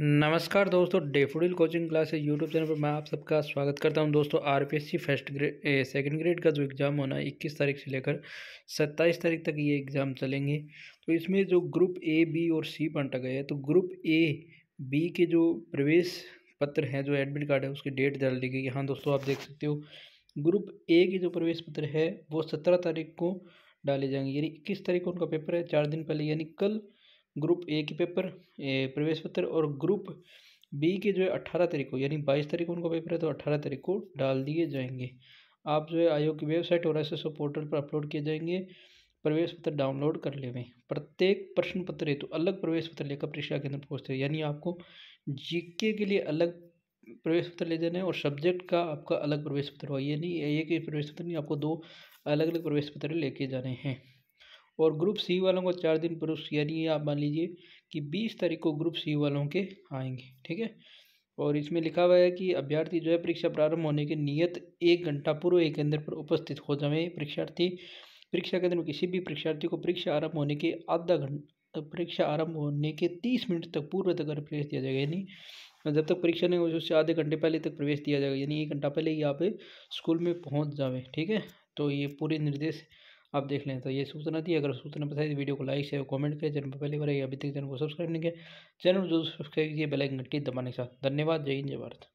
नमस्कार दोस्तों daffodil coaching class YouTube channel पर मैं आप सबका स्वागत करता हूं दोस्तों RPSC first grade second grade का जो एग्ज़ाम होना है इक्कीस तारीख से लेकर सत्ताईस तारीख तक ये एग्ज़ाम चलेंगे तो इसमें जो ग्रुप ए बी और सी बांटा गया है तो ग्रुप ए बी के जो प्रवेश पत्र हैं जो एडमिट कार्ड है उसकी डेट डाल दी गई हाँ दोस्तों आप देख सकते हो ग्रुप ए के जो प्रवेश पत्र है वो सत्रह तारीख को डाले जाएंगे यानी इक्कीस तारीख को उनका पेपर है चार दिन पहले यानी कल ग्रुप ए के पेपर प्रवेश पत्र और ग्रुप बी के जो है अट्ठारह तारीख को यानी बाईस तारीख को उनका पेपर है तो अट्ठारह तारीख को डाल दिए जाएंगे आप जो है आयोग की वेबसाइट और एस पोर्टल पर अपलोड किए जाएंगे प्रवेश पत्र डाउनलोड कर लेवें प्रत्येक प्रश्न पत्र हेतु तो अलग प्रवेश पत्र लेकर परीक्षा केंद्र पहुँचते हैं यानी आपको जीके के लिए अलग प्रवेश पत्र ले जाना है और सब्जेक्ट का आपका अलग प्रवेश पत्र हो ये नहीं ये प्रवेश पत्र नहीं आपको दो अलग अलग प्रवेश पत्र लेके जाने हैं और ग्रुप सी वालों को चार दिन पुरुष यानी आप मान लीजिए कि बीस तारीख को ग्रुप सी वालों के आएंगे ठीक है और इसमें लिखा हुआ है कि अभ्यर्थी जो है परीक्षा प्रारंभ होने के नियत एक घंटा पूर्व एक केंद्र पर उपस्थित हो जाए परीक्षार्थी परीक्षा केंद्र में किसी भी परीक्षार्थी को परीक्षा आरंभ होने के आधा घंटा परीक्षा आरंभ होने के तीस मिनट तक पूर्व तक प्रवेश दिया जाएगा यानी जब तक परीक्षा नहीं होगी उससे आधे घंटे पहले तक प्रवेश दिया जाएगा यानी एक घंटा पहले ही आप स्कूल में पहुँच जाए ठीक है तो ये पूरे निर्देश आप देख लें तो ये सूचना थी अगर सूचना बताई तो वीडियो को लाइक शेयर कमेंट करें चैनल पर पहली बार अभी तक चैनल को सब्सक्राइब नहीं किया चैनल को जरूर सब्सक्राइब कीजिए बेलाइकन घंटी दबाने के साथ धन्यवाद जय हिंद जय भारत